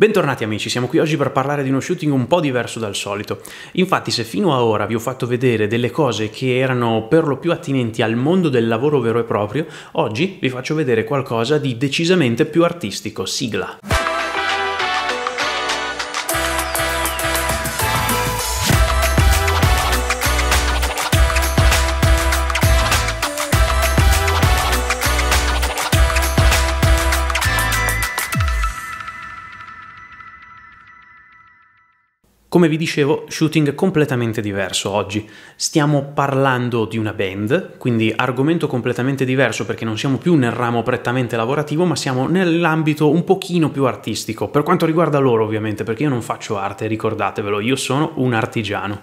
Bentornati amici, siamo qui oggi per parlare di uno shooting un po' diverso dal solito. Infatti se fino ad ora vi ho fatto vedere delle cose che erano per lo più attinenti al mondo del lavoro vero e proprio, oggi vi faccio vedere qualcosa di decisamente più artistico, sigla. Come vi dicevo, shooting completamente diverso oggi. Stiamo parlando di una band, quindi argomento completamente diverso perché non siamo più nel ramo prettamente lavorativo, ma siamo nell'ambito un pochino più artistico, per quanto riguarda loro ovviamente, perché io non faccio arte, ricordatevelo, io sono un artigiano.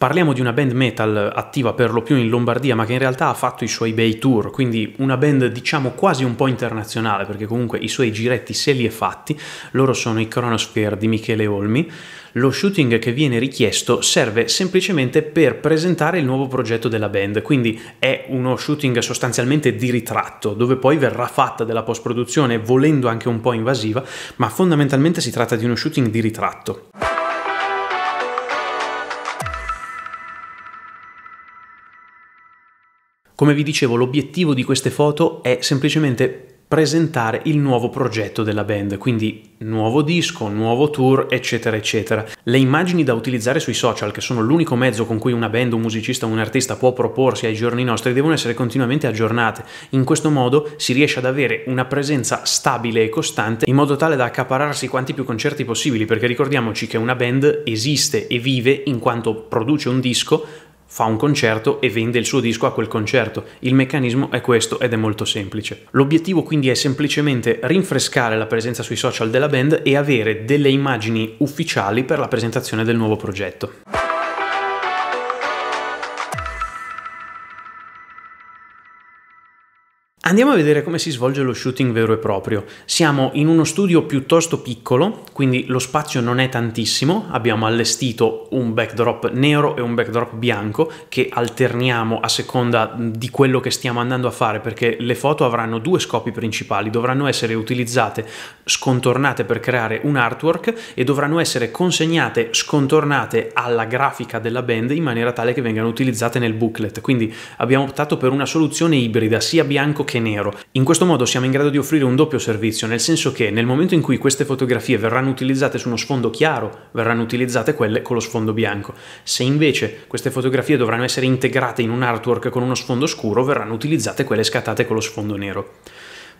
Parliamo di una band metal attiva per lo più in Lombardia, ma che in realtà ha fatto i suoi bei tour, quindi una band diciamo quasi un po' internazionale, perché comunque i suoi giretti se li è fatti. Loro sono i Chronosphere di Michele Olmi. Lo shooting che viene richiesto serve semplicemente per presentare il nuovo progetto della band, quindi è uno shooting sostanzialmente di ritratto, dove poi verrà fatta della post-produzione, volendo anche un po' invasiva, ma fondamentalmente si tratta di uno shooting di ritratto. Come vi dicevo, l'obiettivo di queste foto è semplicemente presentare il nuovo progetto della band, quindi nuovo disco, nuovo tour, eccetera, eccetera. Le immagini da utilizzare sui social, che sono l'unico mezzo con cui una band, un musicista, un artista può proporsi ai giorni nostri, devono essere continuamente aggiornate. In questo modo si riesce ad avere una presenza stabile e costante in modo tale da accapararsi quanti più concerti possibili, perché ricordiamoci che una band esiste e vive in quanto produce un disco, fa un concerto e vende il suo disco a quel concerto. Il meccanismo è questo ed è molto semplice. L'obiettivo quindi è semplicemente rinfrescare la presenza sui social della band e avere delle immagini ufficiali per la presentazione del nuovo progetto. Andiamo a vedere come si svolge lo shooting vero e proprio. Siamo in uno studio piuttosto piccolo, quindi lo spazio non è tantissimo, abbiamo allestito un backdrop nero e un backdrop bianco che alterniamo a seconda mm, di quello che stiamo andando a fare perché le foto avranno due scopi principali, dovranno essere utilizzate scontornate per creare un artwork e dovranno essere consegnate scontornate alla grafica della band in maniera tale che vengano utilizzate nel booklet. Quindi abbiamo optato per una soluzione ibrida, sia bianco che che nero. In questo modo siamo in grado di offrire un doppio servizio, nel senso che nel momento in cui queste fotografie verranno utilizzate su uno sfondo chiaro, verranno utilizzate quelle con lo sfondo bianco. Se invece queste fotografie dovranno essere integrate in un artwork con uno sfondo scuro, verranno utilizzate quelle scattate con lo sfondo nero.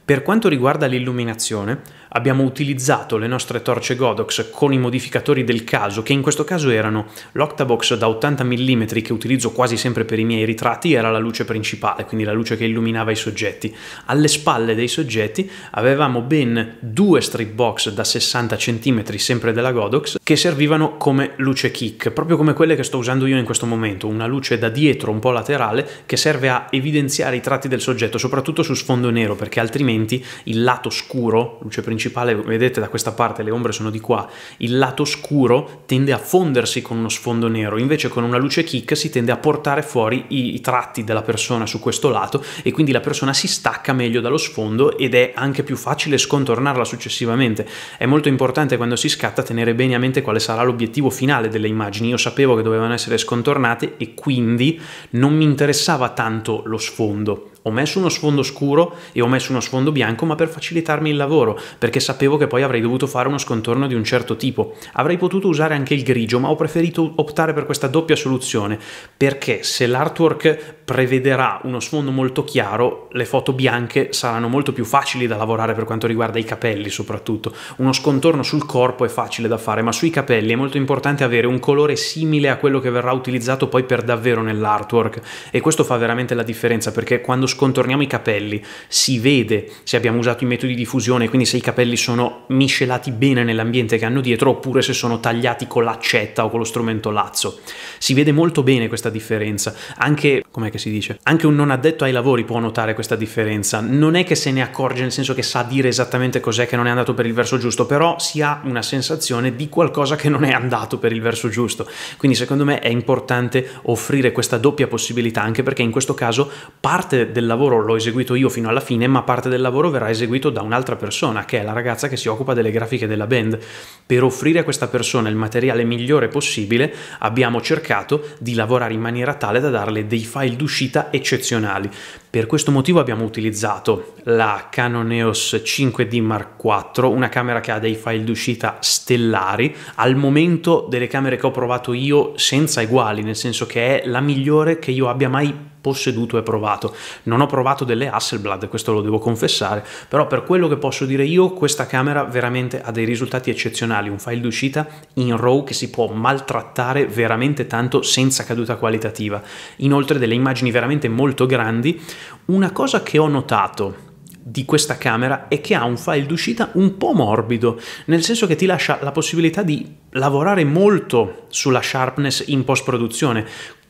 Per quanto riguarda l'illuminazione, abbiamo utilizzato le nostre torce Godox con i modificatori del caso, che in questo caso erano l'Octabox da 80 mm che utilizzo quasi sempre per i miei ritratti, era la luce principale, quindi la luce che illuminava i soggetti. Alle spalle dei soggetti avevamo ben due strip box da 60 cm, sempre della Godox, che servivano come luce kick, proprio come quelle che sto usando io in questo momento, una luce da dietro un po' laterale che serve a evidenziare i tratti del soggetto, soprattutto su sfondo nero, perché altrimenti il lato scuro, luce principale, principale, vedete da questa parte le ombre sono di qua, il lato scuro tende a fondersi con uno sfondo nero, invece con una luce kick si tende a portare fuori i, i tratti della persona su questo lato e quindi la persona si stacca meglio dallo sfondo ed è anche più facile scontornarla successivamente. È molto importante quando si scatta tenere bene a mente quale sarà l'obiettivo finale delle immagini. Io sapevo che dovevano essere scontornate e quindi non mi interessava tanto lo sfondo ho messo uno sfondo scuro e ho messo uno sfondo bianco, ma per facilitarmi il lavoro, perché sapevo che poi avrei dovuto fare uno scontorno di un certo tipo. Avrei potuto usare anche il grigio, ma ho preferito optare per questa doppia soluzione, perché se l'artwork prevederà uno sfondo molto chiaro, le foto bianche saranno molto più facili da lavorare per quanto riguarda i capelli soprattutto. Uno scontorno sul corpo è facile da fare, ma sui capelli è molto importante avere un colore simile a quello che verrà utilizzato poi per davvero nell'artwork e questo fa veramente la differenza perché quando scontorniamo i capelli si vede se abbiamo usato i metodi di fusione, quindi se i capelli sono miscelati bene nell'ambiente che hanno dietro oppure se sono tagliati con l'accetta o con lo strumento lazzo. Si vede molto bene questa differenza. Anche, com'è che si dice? Anche un non addetto ai lavori può notare questa differenza. Non è che se ne accorge nel senso che sa dire esattamente cos'è che non è andato per il verso giusto, però si ha una sensazione di qualcosa che non è andato per il verso giusto. Quindi secondo me è importante offrire questa doppia possibilità anche perché in questo caso parte del del lavoro l'ho eseguito io fino alla fine, ma parte del lavoro verrà eseguito da un'altra persona, che è la ragazza che si occupa delle grafiche della band. Per offrire a questa persona il materiale migliore possibile, abbiamo cercato di lavorare in maniera tale da darle dei file d'uscita eccezionali. Per questo motivo abbiamo utilizzato la Canon EOS 5D Mark IV, una camera che ha dei file d'uscita stellari, al momento delle camere che ho provato io senza eguali, nel senso che è la migliore che io abbia mai posseduto e provato. Non ho provato delle Hasselblad, questo lo devo confessare, però per quello che posso dire io, questa camera veramente ha dei risultati eccezionali, un file d'uscita in RAW che si può maltrattare veramente tanto senza caduta qualitativa. Inoltre delle immagini veramente molto grandi. Una cosa che ho notato di questa camera è che ha un file d'uscita un po' morbido, nel senso che ti lascia la possibilità di lavorare molto sulla sharpness in post produzione,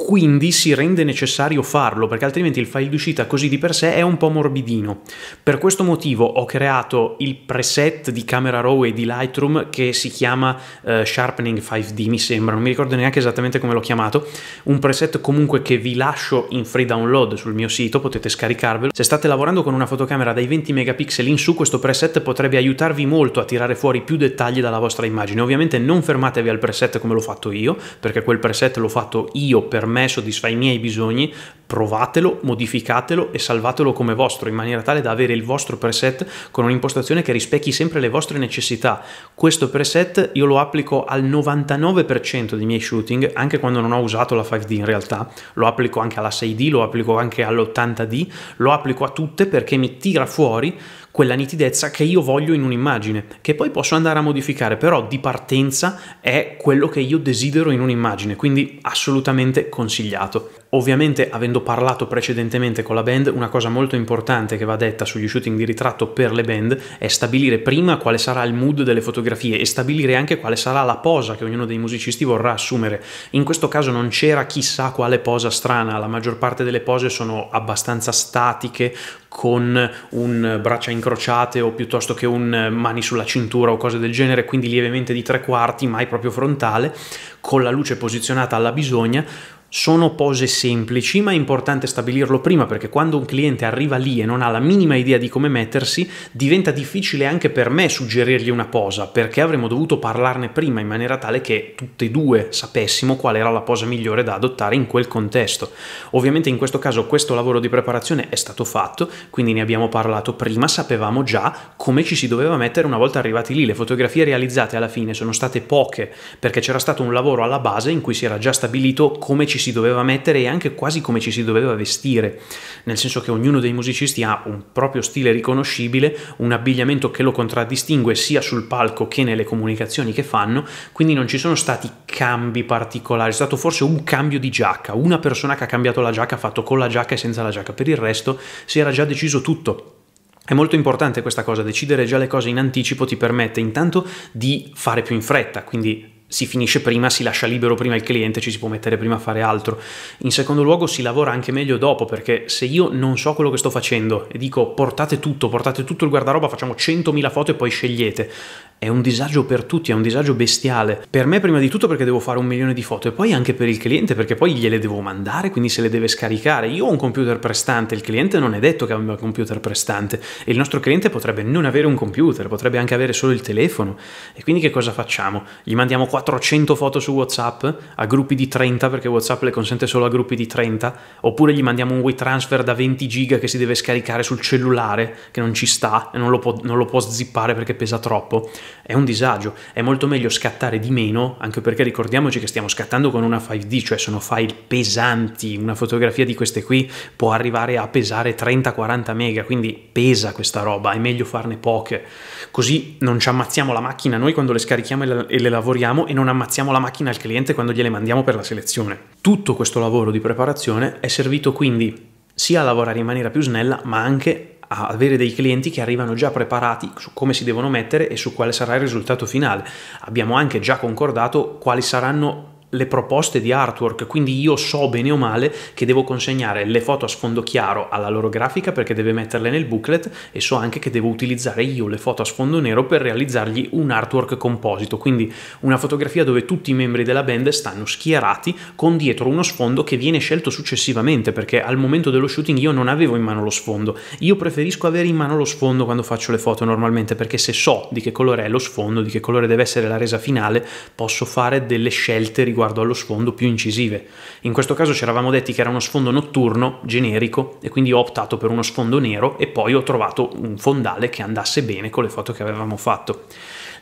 quindi si rende necessario farlo perché altrimenti il file d'uscita così di per sé è un po' morbidino. Per questo motivo ho creato il preset di Camera Raw e di Lightroom che si chiama uh, Sharpening 5D mi sembra, non mi ricordo neanche esattamente come l'ho chiamato, un preset comunque che vi lascio in free download sul mio sito, potete scaricarvelo. Se state lavorando con una fotocamera dai 20 megapixel in su questo preset potrebbe aiutarvi molto a tirare fuori più dettagli dalla vostra immagine. Ovviamente non fermatevi al preset come l'ho fatto io perché quel preset l'ho fatto io per me me soddisfa i miei bisogni, provatelo, modificatelo e salvatelo come vostro, in maniera tale da avere il vostro preset con un'impostazione che rispecchi sempre le vostre necessità. Questo preset io lo applico al 99% dei miei shooting, anche quando non ho usato la 5D in realtà, lo applico anche alla 6D, lo applico anche all'80D, lo applico a tutte perché mi tira fuori quella nitidezza che io voglio in un'immagine, che poi posso andare a modificare, però di partenza è quello che io desidero in un'immagine, quindi assolutamente consigliato. Ovviamente, avendo parlato precedentemente con la band, una cosa molto importante che va detta sugli shooting di ritratto per le band è stabilire prima quale sarà il mood delle fotografie e stabilire anche quale sarà la posa che ognuno dei musicisti vorrà assumere. In questo caso non c'era chissà quale posa strana, la maggior parte delle pose sono abbastanza statiche, con un braccia incrociate o piuttosto che un mani sulla cintura o cose del genere, quindi lievemente di tre quarti, mai proprio frontale, con la luce posizionata alla bisogna sono pose semplici, ma è importante stabilirlo prima perché quando un cliente arriva lì e non ha la minima idea di come mettersi, diventa difficile anche per me suggerirgli una posa, perché avremmo dovuto parlarne prima in maniera tale che tutte e due sapessimo qual era la posa migliore da adottare in quel contesto. Ovviamente in questo caso questo lavoro di preparazione è stato fatto, quindi ne abbiamo parlato prima, sapevamo già come ci si doveva mettere una volta arrivati lì. Le fotografie realizzate alla fine sono state poche perché c'era stato un lavoro alla base in cui si era già stabilito come ci si doveva mettere e anche quasi come ci si doveva vestire, nel senso che ognuno dei musicisti ha un proprio stile riconoscibile, un abbigliamento che lo contraddistingue sia sul palco che nelle comunicazioni che fanno, quindi non ci sono stati cambi particolari, è stato forse un cambio di giacca, una persona che ha cambiato la giacca ha fatto con la giacca e senza la giacca, per il resto si era già deciso tutto. È molto importante questa cosa, decidere già le cose in anticipo ti permette intanto di fare più in fretta, quindi si finisce prima, si lascia libero prima il cliente, ci si può mettere prima a fare altro. In secondo luogo si lavora anche meglio dopo, perché se io non so quello che sto facendo e dico portate tutto, portate tutto il guardaroba, facciamo 100.000 foto e poi scegliete, è un disagio per tutti, è un disagio bestiale. Per me prima di tutto perché devo fare un milione di foto e poi anche per il cliente perché poi gliele devo mandare, quindi se le deve scaricare. Io ho un computer prestante, il cliente non è detto che abbia un computer prestante e il nostro cliente potrebbe non avere un computer, potrebbe anche avere solo il telefono. E quindi che cosa facciamo? Gli mandiamo 400 foto su WhatsApp a gruppi di 30 perché WhatsApp le consente solo a gruppi di 30, oppure gli mandiamo un WeTransfer da 20 giga che si deve scaricare sul cellulare che non ci sta e non lo può, non lo può zippare perché pesa troppo è un disagio, è molto meglio scattare di meno, anche perché ricordiamoci che stiamo scattando con una 5D, cioè sono file pesanti, una fotografia di queste qui può arrivare a pesare 30-40 mega, quindi pesa questa roba, è meglio farne poche, così non ci ammazziamo la macchina noi quando le scarichiamo e le lavoriamo e non ammazziamo la macchina al cliente quando gliele mandiamo per la selezione. Tutto questo lavoro di preparazione è servito quindi sia a lavorare in maniera più snella, ma anche a avere dei clienti che arrivano già preparati su come si devono mettere e su quale sarà il risultato finale. Abbiamo anche già concordato quali saranno le proposte di artwork, quindi io so bene o male che devo consegnare le foto a sfondo chiaro alla loro grafica perché deve metterle nel booklet e so anche che devo utilizzare io le foto a sfondo nero per realizzargli un artwork composito, quindi una fotografia dove tutti i membri della band stanno schierati con dietro uno sfondo che viene scelto successivamente perché al momento dello shooting io non avevo in mano lo sfondo, io preferisco avere in mano lo sfondo quando faccio le foto normalmente perché se so di che colore è lo sfondo, di che colore deve essere la resa finale, posso fare delle scelte riguardo riguardo allo sfondo più incisive. In questo caso ci eravamo detti che era uno sfondo notturno, generico, e quindi ho optato per uno sfondo nero e poi ho trovato un fondale che andasse bene con le foto che avevamo fatto.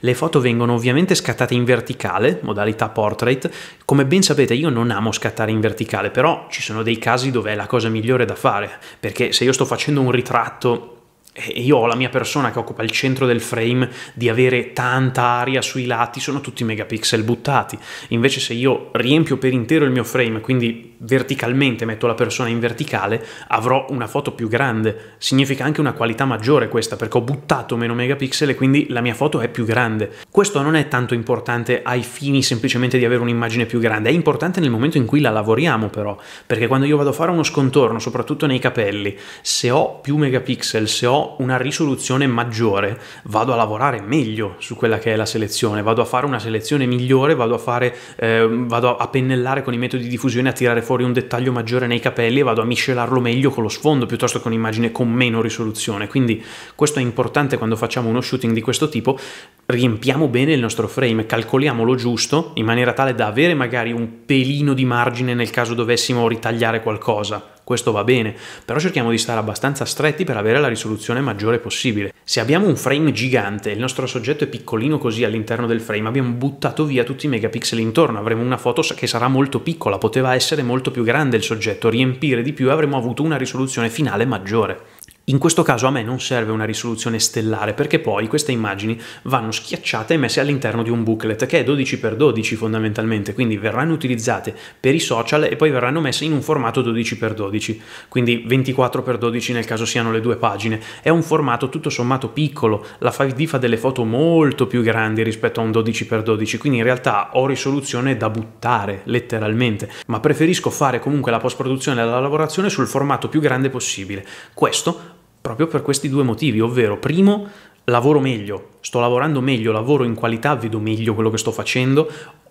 Le foto vengono ovviamente scattate in verticale, modalità portrait. Come ben sapete io non amo scattare in verticale, però ci sono dei casi dove è la cosa migliore da fare, perché se io sto facendo un ritratto e io ho la mia persona che occupa il centro del frame di avere tanta aria sui lati, sono tutti megapixel buttati. Invece se io riempio per intero il mio frame, quindi verticalmente metto la persona in verticale, avrò una foto più grande. Significa anche una qualità maggiore questa, perché ho buttato meno megapixel e quindi la mia foto è più grande. Questo non è tanto importante ai fini semplicemente di avere un'immagine più grande, è importante nel momento in cui la lavoriamo però, perché quando io vado a fare uno scontorno, soprattutto nei capelli, se ho più megapixel, se ho una risoluzione maggiore, vado a lavorare meglio su quella che è la selezione, vado a fare una selezione migliore, vado a, fare, eh, vado a pennellare con i metodi di diffusione, a tirare fuori un dettaglio maggiore nei capelli e vado a miscelarlo meglio con lo sfondo piuttosto che un'immagine con meno risoluzione. Quindi questo è importante quando facciamo uno shooting di questo tipo, riempiamo bene il nostro frame, calcoliamolo giusto in maniera tale da avere magari un pelino di margine nel caso dovessimo ritagliare qualcosa questo va bene, però cerchiamo di stare abbastanza stretti per avere la risoluzione maggiore possibile. Se abbiamo un frame gigante e il nostro soggetto è piccolino così all'interno del frame, abbiamo buttato via tutti i megapixel intorno, avremo una foto che sarà molto piccola, poteva essere molto più grande il soggetto, riempire di più e avremmo avuto una risoluzione finale maggiore. In questo caso a me non serve una risoluzione stellare perché poi queste immagini vanno schiacciate e messe all'interno di un booklet che è 12x12 fondamentalmente, quindi verranno utilizzate per i social e poi verranno messe in un formato 12x12, quindi 24x12 nel caso siano le due pagine. È un formato tutto sommato piccolo, la 5D fa delle foto molto più grandi rispetto a un 12x12, quindi in realtà ho risoluzione da buttare letteralmente, ma preferisco fare comunque la post-produzione e la lavorazione sul formato più grande possibile. Questo proprio per questi due motivi, ovvero primo lavoro meglio, sto lavorando meglio, lavoro in qualità, vedo meglio quello che sto facendo,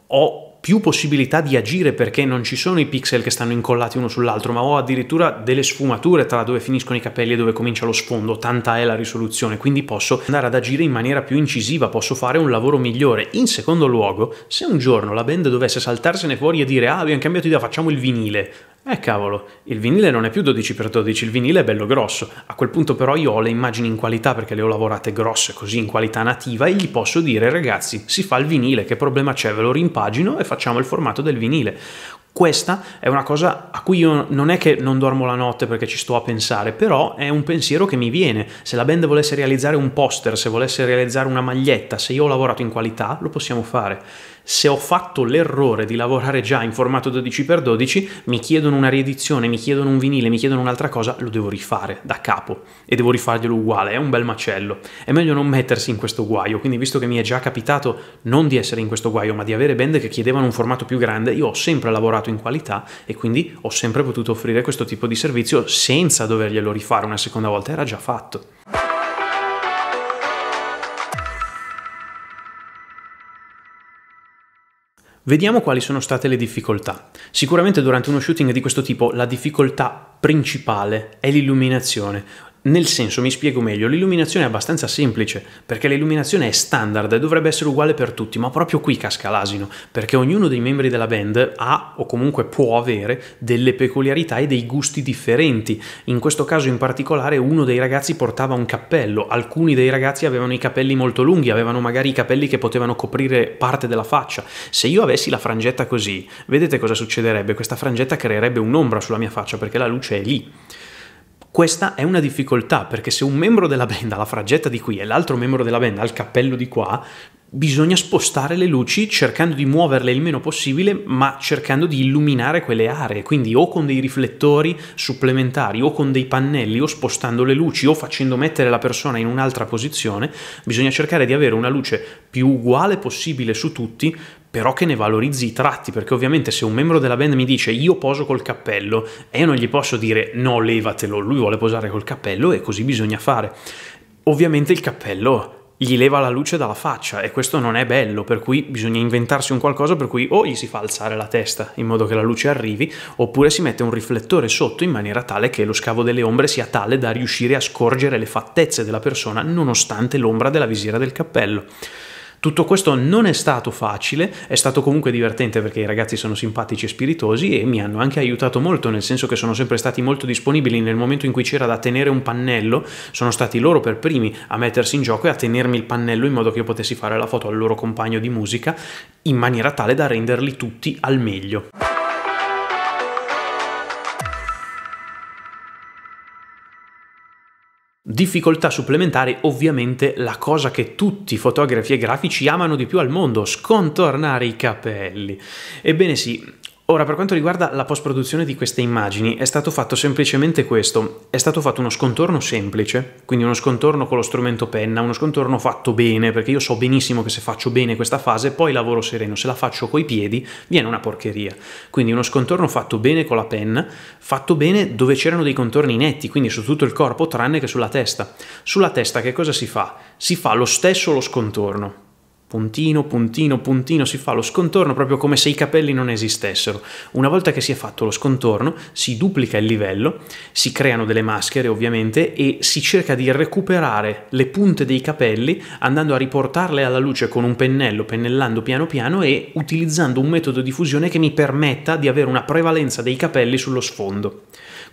ho più possibilità di agire perché non ci sono i pixel che stanno incollati uno sull'altro, ma ho addirittura delle sfumature tra dove finiscono i capelli e dove comincia lo sfondo, tanta è la risoluzione, quindi posso andare ad agire in maniera più incisiva, posso fare un lavoro migliore. In secondo luogo, se un giorno la band dovesse saltarsene fuori e dire "Ah, abbiamo cambiato idea, facciamo il vinile", eh cavolo, il vinile non è più 12x12, il vinile è bello grosso. A quel punto però io ho le immagini in qualità perché le ho lavorate grosse così in qualità nativa e gli posso dire ragazzi, si fa il vinile, che problema c'è? Ve lo rimpagino e facciamo il formato del vinile. Questa è una cosa a cui io non è che non dormo la notte perché ci sto a pensare, però è un pensiero che mi viene. Se la band volesse realizzare un poster, se volesse realizzare una maglietta, se io ho lavorato in qualità, lo possiamo fare se ho fatto l'errore di lavorare già in formato 12x12, mi chiedono una riedizione, mi chiedono un vinile, mi chiedono un'altra cosa, lo devo rifare da capo e devo rifarglielo uguale, è un bel macello. È meglio non mettersi in questo guaio, quindi visto che mi è già capitato non di essere in questo guaio, ma di avere band che chiedevano un formato più grande, io ho sempre lavorato in qualità e quindi ho sempre potuto offrire questo tipo di servizio senza doverglielo rifare una seconda volta, era già fatto. Vediamo quali sono state le difficoltà. Sicuramente durante uno shooting di questo tipo la difficoltà principale è l'illuminazione, nel senso, mi spiego meglio, l'illuminazione è abbastanza semplice, perché l'illuminazione è standard e dovrebbe essere uguale per tutti, ma proprio qui casca l'asino, perché ognuno dei membri della band ha, o comunque può avere, delle peculiarità e dei gusti differenti. In questo caso in particolare uno dei ragazzi portava un cappello, alcuni dei ragazzi avevano i capelli molto lunghi, avevano magari i capelli che potevano coprire parte della faccia. Se io avessi la frangetta così, vedete cosa succederebbe? Questa frangetta creerebbe un'ombra sulla mia faccia perché la luce è lì. Questa è una difficoltà perché se un membro della band ha la fraggetta di qui e l'altro membro della band ha il cappello di qua, bisogna spostare le luci cercando di muoverle il meno possibile, ma cercando di illuminare quelle aree, quindi o con dei riflettori supplementari o con dei pannelli o spostando le luci o facendo mettere la persona in un'altra posizione, bisogna cercare di avere una luce più uguale possibile su tutti però che ne valorizzi i tratti, perché ovviamente se un membro della band mi dice io poso col cappello e io non gli posso dire no levatelo, lui vuole posare col cappello e così bisogna fare. Ovviamente il cappello gli leva la luce dalla faccia e questo non è bello, per cui bisogna inventarsi un qualcosa per cui o gli si fa alzare la testa in modo che la luce arrivi, oppure si mette un riflettore sotto in maniera tale che lo scavo delle ombre sia tale da riuscire a scorgere le fattezze della persona nonostante l'ombra della visiera del cappello. Tutto questo non è stato facile, è stato comunque divertente perché i ragazzi sono simpatici e spiritosi e mi hanno anche aiutato molto, nel senso che sono sempre stati molto disponibili nel momento in cui c'era da tenere un pannello, sono stati loro per primi a mettersi in gioco e a tenermi il pannello in modo che io potessi fare la foto al loro compagno di musica in maniera tale da renderli tutti al meglio. Difficoltà supplementare, ovviamente, la cosa che tutti i fotografi e grafici amano di più al mondo, scontornare i capelli. Ebbene sì, Ora, per quanto riguarda la post-produzione di queste immagini, è stato fatto semplicemente questo. È stato fatto uno scontorno semplice, quindi uno scontorno con lo strumento penna, uno scontorno fatto bene, perché io so benissimo che se faccio bene questa fase, poi lavoro sereno. Se la faccio coi piedi, viene una porcheria. Quindi uno scontorno fatto bene con la penna, fatto bene dove c'erano dei contorni netti, quindi su tutto il corpo, tranne che sulla testa. Sulla testa che cosa si fa? Si fa lo stesso lo scontorno Puntino, puntino, puntino si fa lo scontorno proprio come se i capelli non esistessero. Una volta che si è fatto lo scontorno, si duplica il livello, si creano delle maschere ovviamente e si cerca di recuperare le punte dei capelli andando a riportarle alla luce con un pennello, pennellando piano piano e utilizzando un metodo di fusione che mi permetta di avere una prevalenza dei capelli sullo sfondo.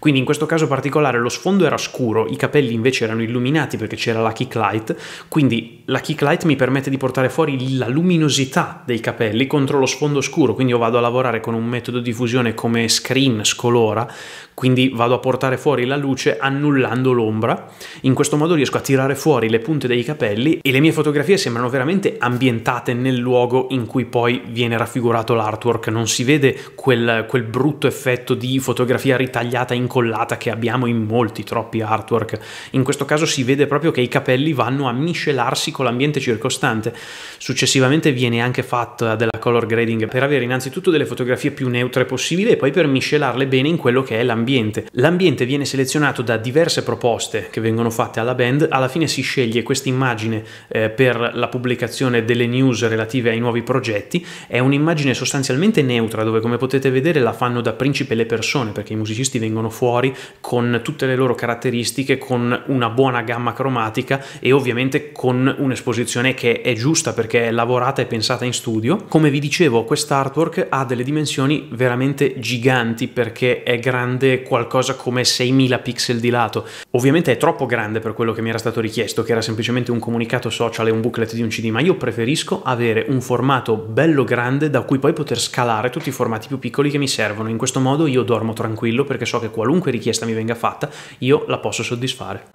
Quindi in questo caso particolare lo sfondo era scuro, i capelli invece erano illuminati perché c'era la kick light, quindi la kick light mi permette di portare fuori la luminosità dei capelli contro lo sfondo scuro, quindi io vado a lavorare con un metodo di fusione come screen scolora, quindi vado a portare fuori la luce annullando l'ombra. In questo modo riesco a tirare fuori le punte dei capelli e le mie fotografie sembrano veramente ambientate nel luogo in cui poi viene raffigurato l'artwork, non si vede quel, quel brutto effetto di fotografia ritagliata incollata che abbiamo in molti, troppi artwork. In questo caso si vede proprio che i capelli vanno a miscelarsi con l'ambiente circostante. Successivamente viene anche fatta della color grading per avere innanzitutto delle fotografie più neutre possibile e poi per miscelarle bene in quello che è l'ambiente l'ambiente. L'ambiente viene selezionato da diverse proposte che vengono fatte alla band, alla fine si sceglie questa immagine eh, per la pubblicazione delle news relative ai nuovi progetti, è un'immagine sostanzialmente neutra dove come potete vedere la fanno da principe le persone perché i musicisti vengono fuori con tutte le loro caratteristiche, con una buona gamma cromatica e ovviamente con un'esposizione che è giusta perché è lavorata e pensata in studio. Come vi dicevo quest'artwork ha delle dimensioni veramente giganti perché è grande qualcosa come 6000 pixel di lato. Ovviamente è troppo grande per quello che mi era stato richiesto, che era semplicemente un comunicato social e un booklet di un CD, ma io preferisco avere un formato bello grande da cui poi poter scalare tutti i formati più piccoli che mi servono. In questo modo io dormo tranquillo perché so che qualunque richiesta mi venga fatta, io la posso soddisfare.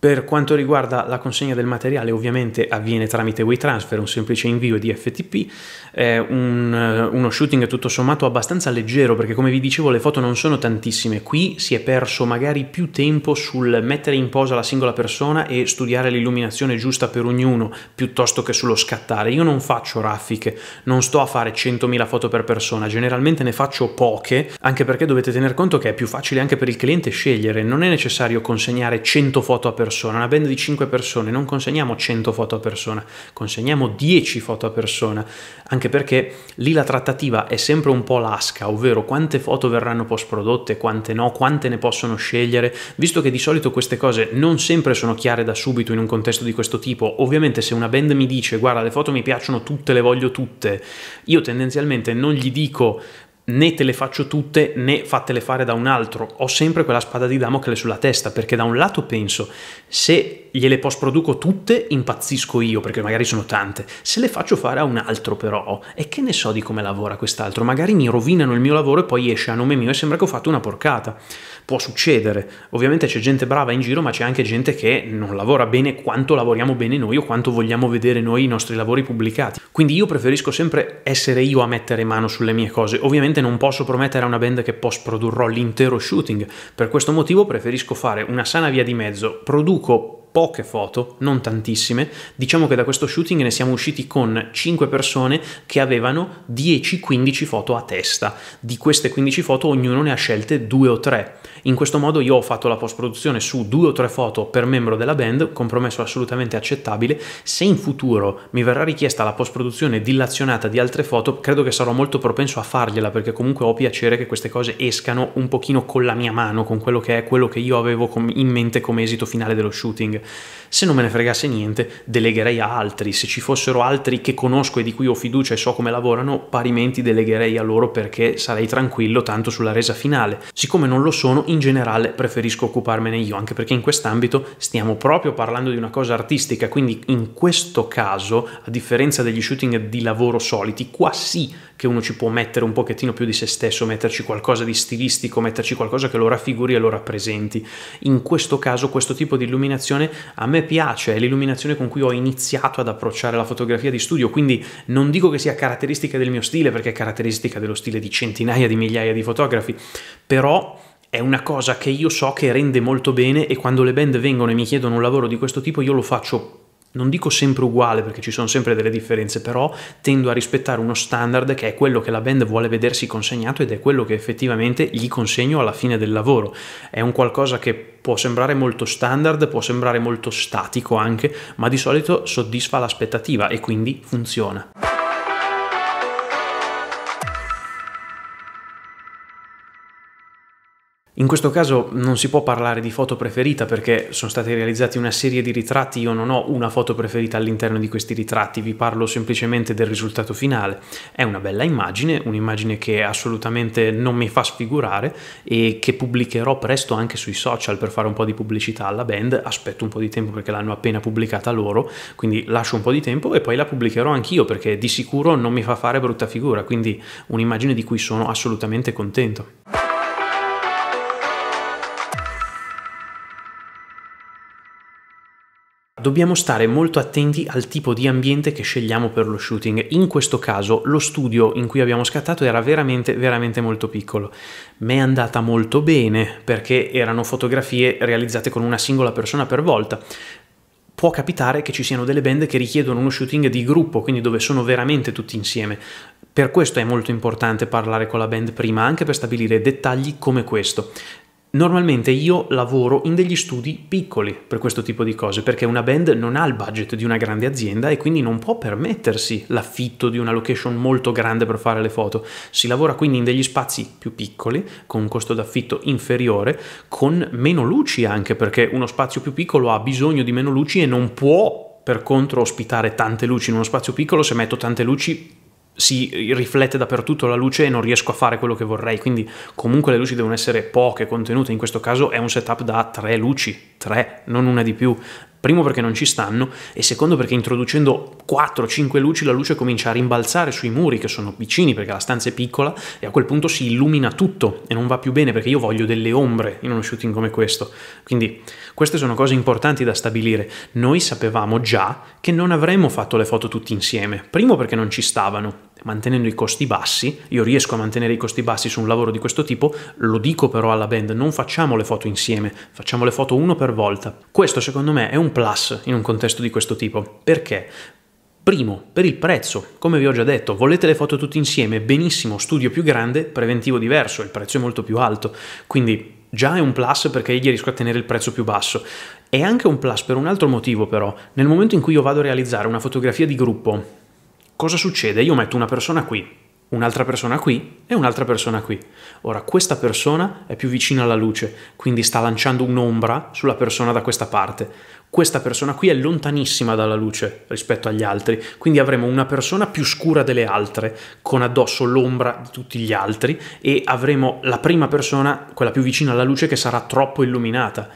Per quanto riguarda la consegna del materiale, ovviamente avviene tramite way transfer, un semplice invio di FTP, è un, uno shooting tutto sommato abbastanza leggero perché come vi dicevo le foto non sono tantissime, qui si è perso magari più tempo sul mettere in posa la singola persona e studiare l'illuminazione giusta per ognuno piuttosto che sullo scattare. Io non faccio raffiche, non sto a fare 100.000 foto per persona, generalmente ne faccio poche, anche perché dovete tener conto che è più facile anche per il cliente scegliere, non è necessario consegnare 100 foto a persona persona, una band di 5 persone, non consegniamo 100 foto a persona, consegniamo 10 foto a persona, anche perché lì la trattativa è sempre un po' lasca, ovvero quante foto verranno post prodotte, quante no, quante ne possono scegliere, visto che di solito queste cose non sempre sono chiare da subito in un contesto di questo tipo. Ovviamente se una band mi dice guarda le foto mi piacciono tutte, le voglio tutte, io tendenzialmente non gli dico né te le faccio tutte né fatele fare da un altro, ho sempre quella spada di Damocle sulla testa perché da un lato penso se gliele post-produco tutte, impazzisco io, perché magari sono tante. Se le faccio fare a un altro però, e che ne so di come lavora quest'altro? Magari mi rovinano il mio lavoro e poi esce a nome mio e sembra che ho fatto una porcata. Può succedere. Ovviamente c'è gente brava in giro, ma c'è anche gente che non lavora bene quanto lavoriamo bene noi o quanto vogliamo vedere noi i nostri lavori pubblicati. Quindi io preferisco sempre essere io a mettere mano sulle mie cose. Ovviamente non posso promettere a una band che post-produrrò l'intero shooting. Per questo motivo preferisco fare una sana via di mezzo. Produco poche foto, non tantissime. Diciamo che da questo shooting ne siamo usciti con 5 persone che avevano 10-15 foto a testa. Di queste 15 foto ognuno ne ha scelte 2 o 3. In questo modo io ho fatto la post-produzione su 2 o 3 foto per membro della band, compromesso assolutamente accettabile. Se in futuro mi verrà richiesta la post-produzione dilazionata di altre foto, credo che sarò molto propenso a fargliela perché comunque ho piacere che queste cose escano un pochino con la mia mano, con quello che è quello che io avevo in mente come esito finale dello shooting. Se non me ne fregasse niente, delegherei a altri. Se ci fossero altri che conosco e di cui ho fiducia e so come lavorano, parimenti delegherei a loro perché sarei tranquillo tanto sulla resa finale. Siccome non lo sono, in generale preferisco occuparmene io, anche perché in quest'ambito stiamo proprio parlando di una cosa artistica, quindi in questo caso, a differenza degli shooting di lavoro soliti, qua sì che uno ci può mettere un pochettino più di se stesso, metterci qualcosa di stilistico, metterci qualcosa che lo raffiguri e lo rappresenti. In questo caso questo tipo di illuminazione a me piace, è l'illuminazione con cui ho iniziato ad approcciare la fotografia di studio, quindi non dico che sia caratteristica del mio stile, perché è caratteristica dello stile di centinaia di migliaia di fotografi, però è una cosa che io so che rende molto bene e quando le band vengono e mi chiedono un lavoro di questo tipo io lo faccio non dico sempre uguale perché ci sono sempre delle differenze, però tendo a rispettare uno standard che è quello che la band vuole vedersi consegnato ed è quello che effettivamente gli consegno alla fine del lavoro. È un qualcosa che può sembrare molto standard, può sembrare molto statico anche, ma di solito soddisfa l'aspettativa e quindi funziona. In questo caso non si può parlare di foto preferita perché sono stati realizzati una serie di ritratti, io non ho una foto preferita all'interno di questi ritratti, vi parlo semplicemente del risultato finale. È una bella immagine, un'immagine che assolutamente non mi fa sfigurare e che pubblicherò presto anche sui social per fare un po' di pubblicità alla band, aspetto un po' di tempo perché l'hanno appena pubblicata loro, quindi lascio un po' di tempo e poi la pubblicherò anch'io perché di sicuro non mi fa fare brutta figura, quindi un'immagine di cui sono assolutamente contento. Dobbiamo stare molto attenti al tipo di ambiente che scegliamo per lo shooting. In questo caso lo studio in cui abbiamo scattato era veramente veramente molto piccolo. Mi è andata molto bene perché erano fotografie realizzate con una singola persona per volta. Può capitare che ci siano delle band che richiedono uno shooting di gruppo, quindi dove sono veramente tutti insieme. Per questo è molto importante parlare con la band prima, anche per stabilire dettagli come questo. Normalmente io lavoro in degli studi piccoli per questo tipo di cose, perché una band non ha il budget di una grande azienda e quindi non può permettersi l'affitto di una location molto grande per fare le foto. Si lavora quindi in degli spazi più piccoli, con un costo d'affitto inferiore, con meno luci anche, perché uno spazio più piccolo ha bisogno di meno luci e non può per contro ospitare tante luci in uno spazio piccolo, se metto tante luci si riflette dappertutto la luce e non riesco a fare quello che vorrei, quindi comunque le luci devono essere poche, contenute, in questo caso è un setup da tre luci, tre, non una di più, primo perché non ci stanno e secondo perché introducendo 4-5 luci la luce comincia a rimbalzare sui muri che sono vicini perché la stanza è piccola e a quel punto si illumina tutto e non va più bene perché io voglio delle ombre in uno shooting come questo. Quindi queste sono cose importanti da stabilire. Noi sapevamo già che non avremmo fatto le foto tutti insieme, primo perché non ci stavano, mantenendo i costi bassi, io riesco a mantenere i costi bassi su un lavoro di questo tipo, lo dico però alla band, non facciamo le foto insieme, facciamo le foto uno per volta. Questo secondo me è un plus in un contesto di questo tipo. Perché? Primo, per il prezzo. Come vi ho già detto, volete le foto tutte insieme? Benissimo, studio più grande, preventivo diverso, il prezzo è molto più alto. Quindi già è un plus perché io riesco a tenere il prezzo più basso. È anche un plus per un altro motivo però. Nel momento in cui io vado a realizzare una fotografia di gruppo, cosa succede? Io metto una persona qui, un'altra persona qui e un'altra persona qui. Ora, questa persona è più vicina alla luce, quindi sta lanciando un'ombra sulla persona da questa parte questa persona qui è lontanissima dalla luce rispetto agli altri, quindi avremo una persona più scura delle altre, con addosso l'ombra di tutti gli altri e avremo la prima persona, quella più vicina alla luce, che sarà troppo illuminata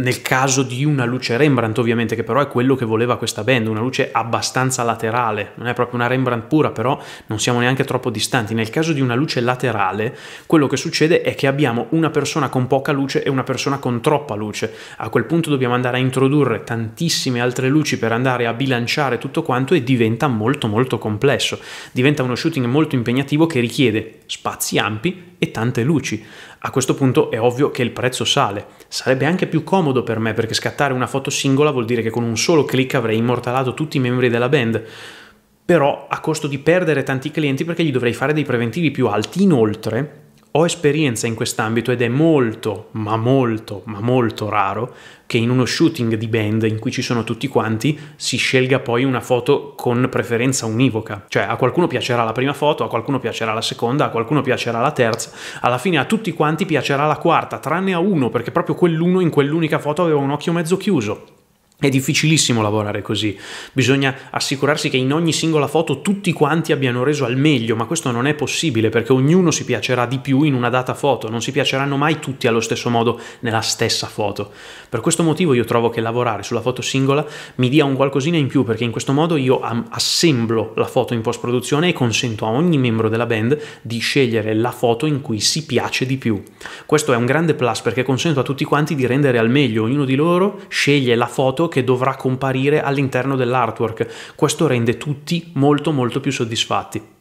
nel caso di una luce Rembrandt ovviamente, che però è quello che voleva questa band, una luce abbastanza laterale, non è proprio una Rembrandt pura, però non siamo neanche troppo distanti. Nel caso di una luce laterale, quello che succede è che abbiamo una persona con poca luce e una persona con troppa luce. A quel punto dobbiamo andare a introdurre tantissime altre luci per andare a bilanciare tutto quanto e diventa molto molto complesso. Diventa uno shooting molto impegnativo che richiede spazi ampi e tante luci. A questo punto è ovvio che il prezzo sale. Sarebbe anche più comodo per me perché scattare una foto singola vuol dire che con un solo clic avrei immortalato tutti i membri della band però a costo di perdere tanti clienti perché gli dovrei fare dei preventivi più alti. Inoltre, ho esperienza in quest'ambito ed è molto, ma molto, ma molto raro che in uno shooting di band in cui ci sono tutti quanti si scelga poi una foto con preferenza univoca. Cioè a qualcuno piacerà la prima foto, a qualcuno piacerà la seconda, a qualcuno piacerà la terza, alla fine a tutti quanti piacerà la quarta, tranne a uno perché proprio quell'uno in quell'unica foto aveva un occhio mezzo chiuso. È difficilissimo lavorare così, bisogna assicurarsi che in ogni singola foto tutti quanti abbiano reso al meglio, ma questo non è possibile perché ognuno si piacerà di più in una data foto, non si piaceranno mai tutti allo stesso modo nella stessa foto. Per questo motivo io trovo che lavorare sulla foto singola mi dia un qualcosina in più perché in questo modo io assemblo la foto in post-produzione e consento a ogni membro della band di scegliere la foto in cui si piace di più. Questo è un grande plus perché consento a tutti quanti di rendere al meglio, ognuno di loro sceglie la foto che dovrà comparire all'interno dell'artwork. Questo rende tutti molto molto più soddisfatti.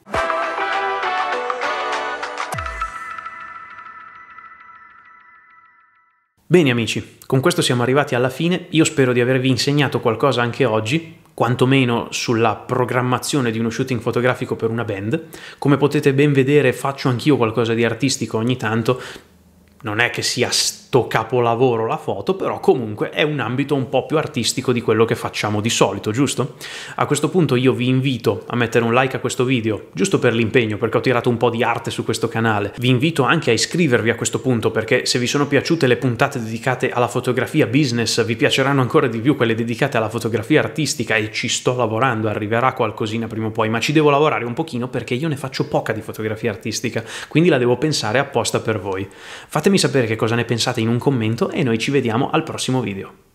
Bene amici, con questo siamo arrivati alla fine, io spero di avervi insegnato qualcosa anche oggi, quantomeno sulla programmazione di uno shooting fotografico per una band. Come potete ben vedere faccio anch'io qualcosa di artistico ogni tanto, non è che sia St- sto capolavoro la foto, però comunque è un ambito un po' più artistico di quello che facciamo di solito, giusto? A questo punto io vi invito a mettere un like a questo video, giusto per l'impegno, perché ho tirato un po' di arte su questo canale. Vi invito anche a iscrivervi a questo punto, perché se vi sono piaciute le puntate dedicate alla fotografia business, vi piaceranno ancora di più quelle dedicate alla fotografia artistica e ci sto lavorando, arriverà qualcosina prima o poi, ma ci devo lavorare un pochino perché io ne faccio poca di fotografia artistica, quindi la devo pensare apposta per voi. Fatemi sapere che cosa ne pensate lasciate in un commento e noi ci vediamo al prossimo video.